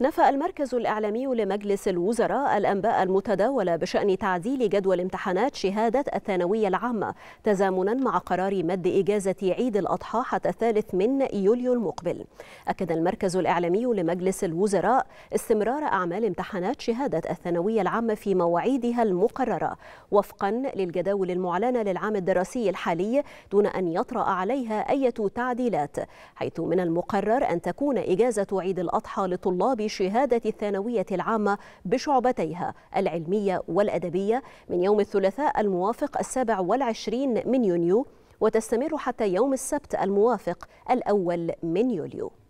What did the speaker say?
نفى المركز الإعلامي لمجلس الوزراء الأنباء المتداولة بشأن تعديل جدول امتحانات شهادة الثانوية العامة تزامنا مع قرار مد إجازة عيد الأضحى حتى الثالث من يوليو المقبل أكد المركز الإعلامي لمجلس الوزراء استمرار أعمال امتحانات شهادة الثانوية العامة في مواعيدها المقررة وفقا للجداول المعلنة للعام الدراسي الحالي دون أن يطرأ عليها أي تعديلات حيث من المقرر أن تكون إجازة عيد الأضحى لطلاب شهادة الثانوية العامة بشعبتيها العلمية والأدبية من يوم الثلاثاء الموافق السابع والعشرين من يونيو وتستمر حتى يوم السبت الموافق الأول من يوليو